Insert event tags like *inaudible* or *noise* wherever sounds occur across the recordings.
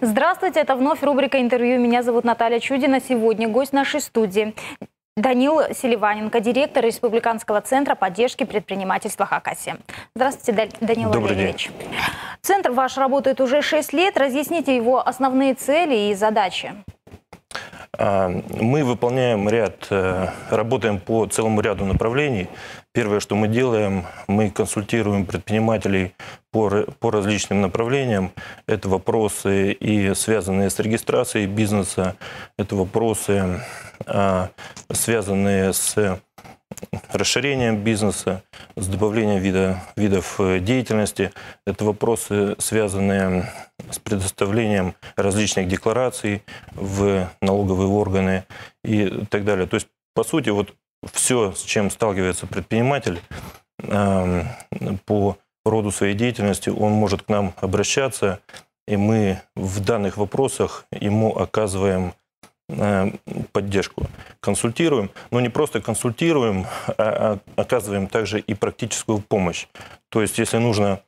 Здравствуйте, это вновь рубрика «Интервью». Меня зовут Наталья Чудина. Сегодня гость нашей студии Данил Селиваненко, директор Республиканского центра поддержки предпринимательства Хакасия. Здравствуйте, Данил Добрый День. Центр ваш работает уже 6 лет. Разъясните его основные цели и задачи. А, мы выполняем ряд, э, работаем по целому ряду направлений. Первое, что мы делаем, мы консультируем предпринимателей по, по различным направлениям. Это вопросы и связанные с регистрацией бизнеса, это вопросы, а, связанные с расширением бизнеса, с добавлением вида, видов э, деятельности. Это вопросы, связанные с предоставлением различных деклараций в налоговые органы и так далее. То есть, по сути, вот все, с чем сталкивается предприниматель эм, по роду своей деятельности, он может к нам обращаться, и мы в данных вопросах ему оказываем Э, поддержку. Консультируем, но не просто консультируем, а, а оказываем также и практическую помощь. То есть, если нужно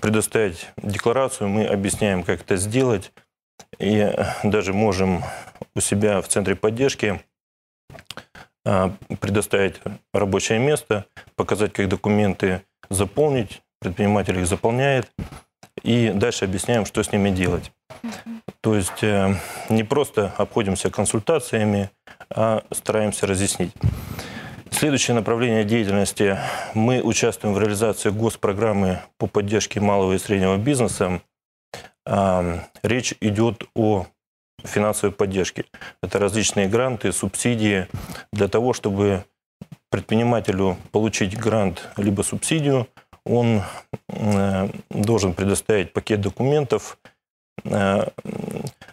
предоставить декларацию, мы объясняем, как это сделать, и даже можем у себя в центре поддержки а, предоставить рабочее место, показать, как документы заполнить, предприниматель их заполняет, и дальше объясняем, что с ними делать. То есть э, не просто обходимся консультациями, а стараемся разъяснить. Следующее направление деятельности. Мы участвуем в реализации госпрограммы по поддержке малого и среднего бизнеса. А, речь идет о финансовой поддержке. Это различные гранты, субсидии для того, чтобы предпринимателю получить грант либо субсидию, он э, должен предоставить пакет документов – Э,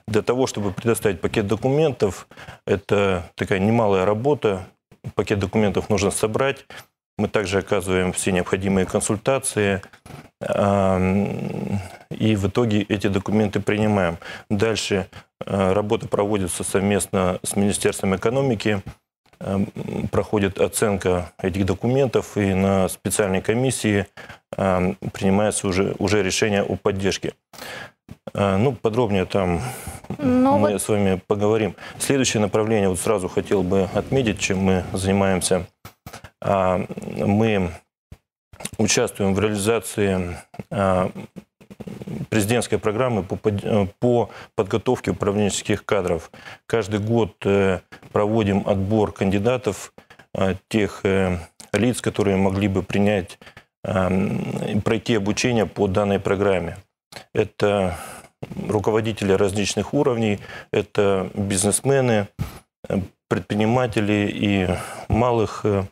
для того, чтобы предоставить пакет документов, это такая немалая работа. Пакет документов нужно собрать. Мы также оказываем все необходимые консультации э, и в итоге эти документы принимаем. Дальше э, работа проводится совместно с Министерством экономики, проходит оценка этих документов и на специальной комиссии принимается уже, уже решение о поддержке. А, ну, подробнее там Но ну мы вот... с вами поговорим. Следующее направление, вот сразу хотел бы отметить, чем мы занимаемся. А, мы участвуем в реализации а, президентской программы по, э, по подготовке управленческих кадров. Каждый год э, проводим отбор кандидатов, тех э, лиц, которые могли бы принять, пройти обучение по данной программе. Это руководители различных уровней, это бизнесмены, э, предприниматели и малых э,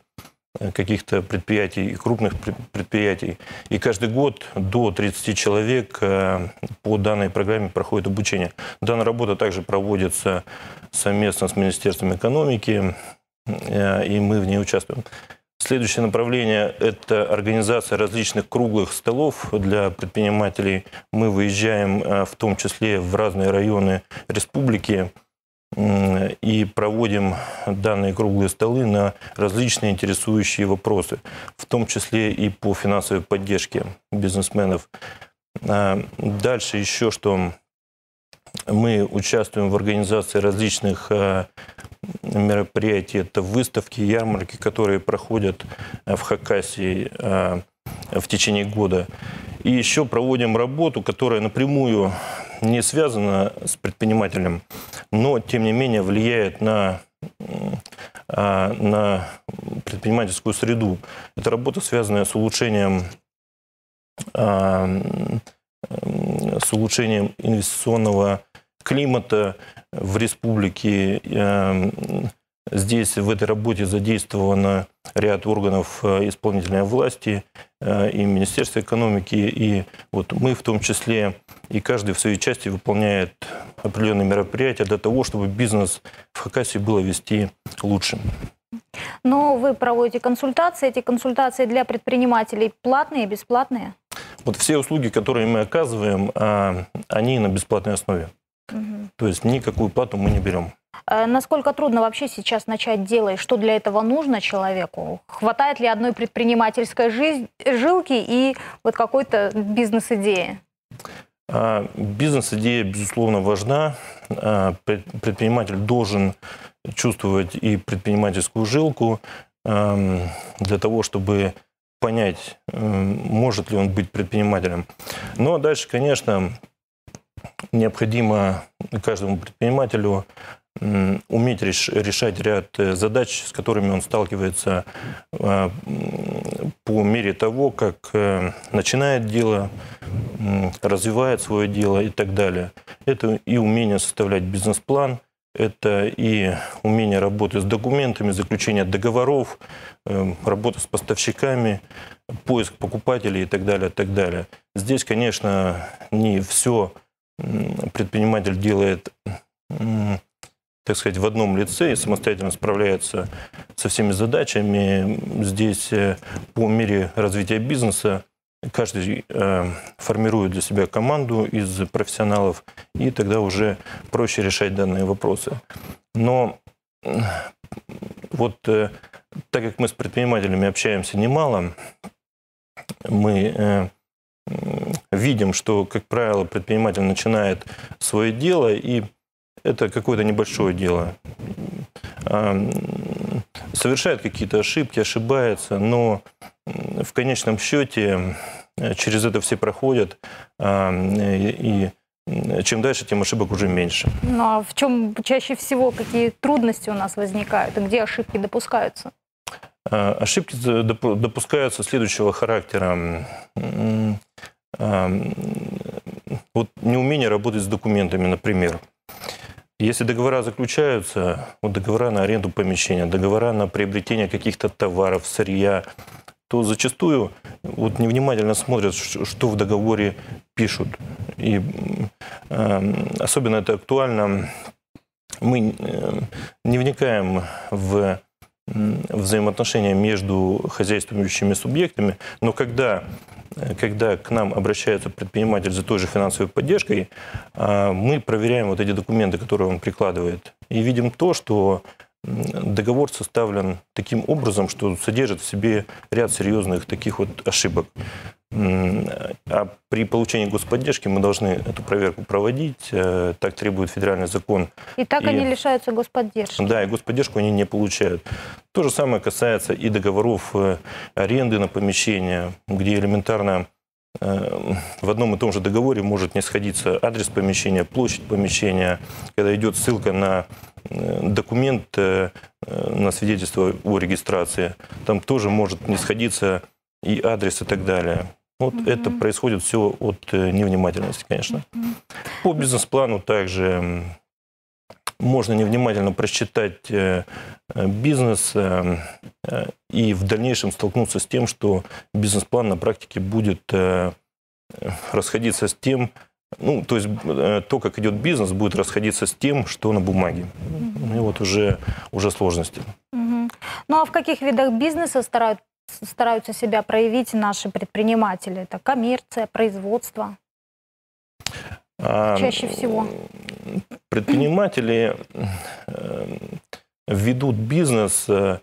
каких-то предприятий и крупных предприятий. И каждый год до 30 человек э, по данной программе проходит обучение. Данная работа также проводится совместно с Министерством экономики, и мы в ней участвуем. Следующее направление – это организация различных круглых столов для предпринимателей. Мы выезжаем э, в том числе в разные районы республики и проводим данные круглые столы на различные интересующие вопросы, в том числе и по финансовой поддержке бизнесменов. А, дальше еще что мы участвуем в организации различных э, мероприятий, это выставки, ярмарки, которые проходят э, в Хакасии э, в течение года. И еще проводим работу, которая напрямую не связана с предпринимателем, но, тем не менее, влияет на, э, а, на предпринимательскую среду. Это работа, связанная с улучшением с улучшением инвестиционного климата в республике. Эм, здесь в этой работе задействовано ряд органов э, исполнительной власти э, и Министерства экономики, и вот мы в том числе, и каждый в своей части выполняет определенные мероприятия для того, чтобы бизнес в Хакасии было вести лучше. Но вы проводите консультации. Эти консультации для предпринимателей платные, бесплатные? Вот все услуги, которые мы оказываем, а, они на бесплатной основе. То есть никакую плату мы не берем. Э, насколько трудно вообще сейчас начать дело и что для этого нужно человеку? Хватает ли одной предпринимательской жизнь, жилки и вот какой-то бизнес-идеи? А, бизнес-идея, безусловно, важна. А, предприниматель должен чувствовать и предпринимательскую жилку эм, для того, чтобы понять, эм, может ли он быть предпринимателем. Но дальше, конечно, необходимо каждому предпринимателю уметь решать ряд э, задач, с которыми он сталкивается а, по мере того, как э, начинает дело, развивает свое дело и так далее. Это и умение составлять бизнес-план, это и умение работы с документами, заключение договоров, э, работа с поставщиками, поиск покупателей и так далее, так далее. Здесь, конечно, не все предприниматель делает, так сказать, в одном лице и самостоятельно справляется со всеми задачами, здесь э, по мере развития бизнеса каждый э, формирует для себя команду из профессионалов, и тогда уже проще решать данные вопросы. Но вот э, так как мы с предпринимателями общаемся немало, мы видим, что, как правило, предприниматель начинает свое дело, и это какое-то небольшое дело. А, совершает какие-то ошибки, ошибается, но в конечном счете э, через это все проходят, а, и чем дальше, тем ошибок уже меньше. Ну а в чем чаще всего какие трудности у нас возникают и где ошибки допускаются? А, ошибки допускаются следующего характера вот неумение работать с документами, например. Если договора заключаются, вот договора на аренду помещения, договора на приобретение каких-то товаров, сырья, то зачастую вот невнимательно смотрят, что в договоре пишут. И э, особенно это актуально. Мы э, не вникаем в взаимоотношения между хозяйствующими субъектами, но когда э, когда к нам обращается предприниматель за той же финансовой поддержкой, а, мы проверяем вот эти документы, которые он прикладывает, и видим то, что договор составлен таким образом, что содержит в себе ряд серьезных таких вот ошибок. А при получении господдержки мы должны эту проверку проводить, э, так требует федеральный закон. И так и, они лишаются господдержки. Да, и господдержку они не получают. То же самое касается и договоров э, аренды на помещение, где элементарно э, в одном и том же договоре может не сходиться адрес помещения, площадь помещения, когда идет ссылка на документ, на свидетельство о регистрации, там тоже может не сходиться и адрес и так далее. Вот угу. это происходит все от э, невнимательности, конечно. Угу. По бизнес-плану также можно невнимательно просчитать э, э, бизнес и в дальнейшем столкнуться с тем, что бизнес-план на практике будет расходиться с тем, ну, то есть то, как идет бизнес, будет расходиться с тем, что на бумаге. И вот уже, уже сложности. Ну а в каких видах бизнеса стараются? стараются себя проявить наши предприниматели? Это коммерция, производство? А, Чаще всего. Предприниматели э, ведут бизнес, э,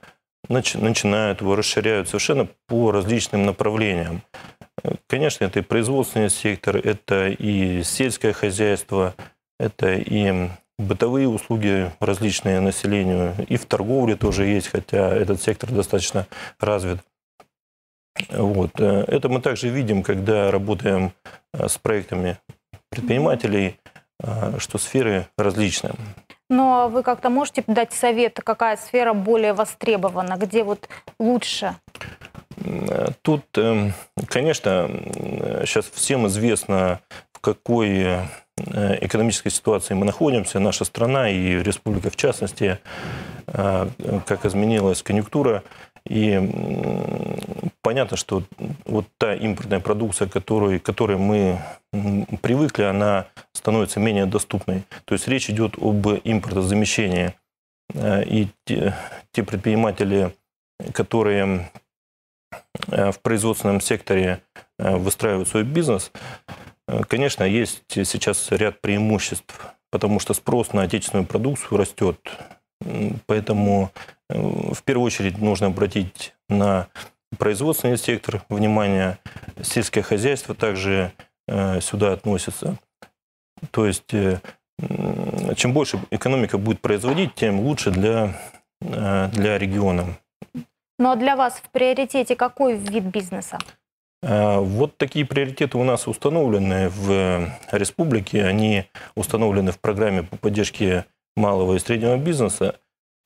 начинают его, расширяют совершенно по различным направлениям. Э, конечно, это и производственный сектор, это и сельское хозяйство, это и бытовые услуги различные населению, и в торговле тоже есть, хотя этот сектор достаточно развит. Вот. Э, это мы также видим, когда работаем э, с проектами предпринимателей, э, что сферы различные. Но ну, а вы как-то можете дать совет, какая сфера более востребована, где вот лучше? Тут, эм, конечно, сейчас всем известно, в какой Э, экономической ситуации мы находимся, наша страна и республика в частности, э, как изменилась конъюнктура. И понятно, что вот та импортная продукция, которой, которой мы привыкли, она становится менее доступной. То есть речь идет об импортозамещении. Э, и те, те предприниматели, которые в производственном секторе выстраивают свой бизнес, Э, конечно, есть сейчас ряд преимуществ, потому что спрос на отечественную продукцию растет. Поэтому э, в первую очередь нужно обратить на производственный сектор внимание, сельское хозяйство также э, сюда относится. То есть чем больше экономика будет производить, тем лучше для, для региона. Ну а для вас в приоритете какой вид бизнеса? Э, вот такие приоритеты у нас установлены в республике. Они установлены в программе по поддержке малого и среднего бизнеса.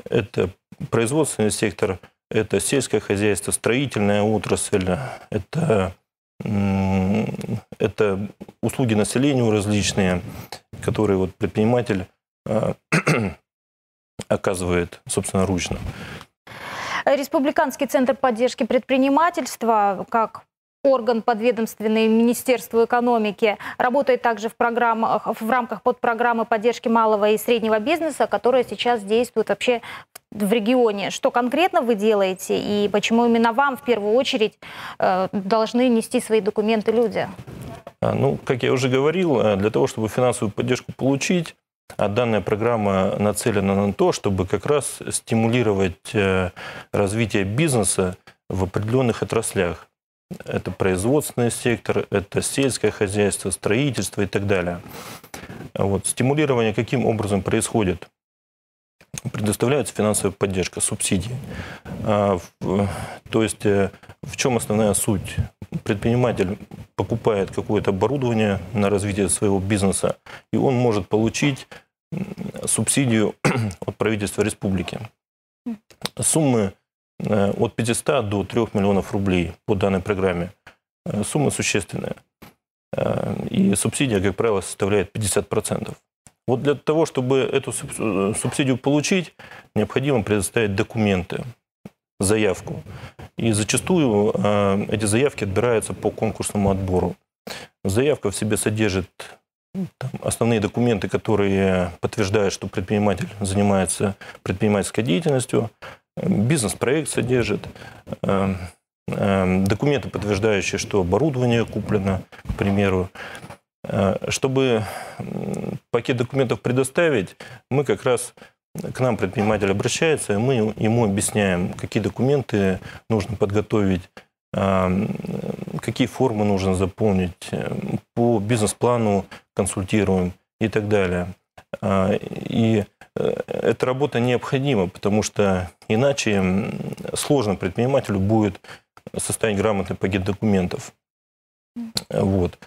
Это производственный сектор, это сельское хозяйство, строительная отрасль, это, это услуги населению различные, которые вот предприниматель э, *clears throat* оказывает собственноручно. Республиканский центр поддержки предпринимательства, как орган подведомственный Министерству экономики, работает также в, программах, в рамках подпрограммы поддержки малого и среднего бизнеса, которая сейчас действует вообще в регионе. Что конкретно вы делаете и почему именно вам в первую очередь э, должны нести свои документы люди? А, ну, как я уже говорил, э, для того, чтобы финансовую поддержку получить, а данная программа нацелена на то, чтобы как раз стимулировать э, развитие бизнеса в определенных отраслях это производственный сектор, это сельское хозяйство, строительство и так далее. Вот. Стимулирование каким образом происходит? Предоставляется финансовая поддержка, субсидии. А, в, то есть э, в чем основная суть? Предприниматель покупает какое-то оборудование на развитие своего бизнеса, и он может получить субсидию *clears throat* от правительства республики. Хм. Суммы Э, от 500 до 3 миллионов рублей по данной программе. Э, сумма существенная. Э, и субсидия, как правило, составляет 50%. Вот для того, чтобы эту субсидию получить, необходимо предоставить документы, заявку. И зачастую эти заявки отбираются по конкурсному отбору. Заявка в себе содержит ну, основные документы, которые подтверждают, что предприниматель занимается предпринимательской деятельностью, бизнес-проект содержит, эм, эм, документы, подтверждающие, что оборудование куплено, к примеру. Э, чтобы пакет документов предоставить, мы как раз к нам предприниматель обращается, и мы ему объясняем, какие документы нужно подготовить, эм, какие формы нужно заполнить, э, по бизнес-плану консультируем и так далее. Э, и Э, эта работа необходима, потому что иначе сложно предпринимателю будет составить грамотный пакет документов. Вот.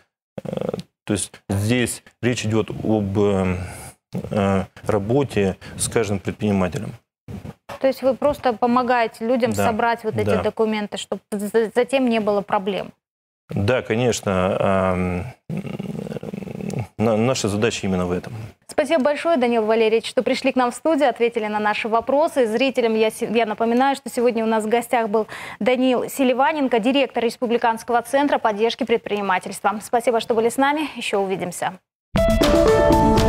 Э, то есть здесь речь идет об э, работе с каждым предпринимателем. То есть вы просто помогаете людям да, собрать вот эти да. документы, чтобы затем не было проблем? Да, конечно. А, наша задача именно в этом. Спасибо большое, Данил Валерьевич, что пришли к нам в студию, ответили на наши вопросы. Зрителям я, я напоминаю, что сегодня у нас в гостях был Данил Селиваненко, директор Республиканского центра поддержки предпринимательства. Спасибо, что были с нами. Еще увидимся. Thank you.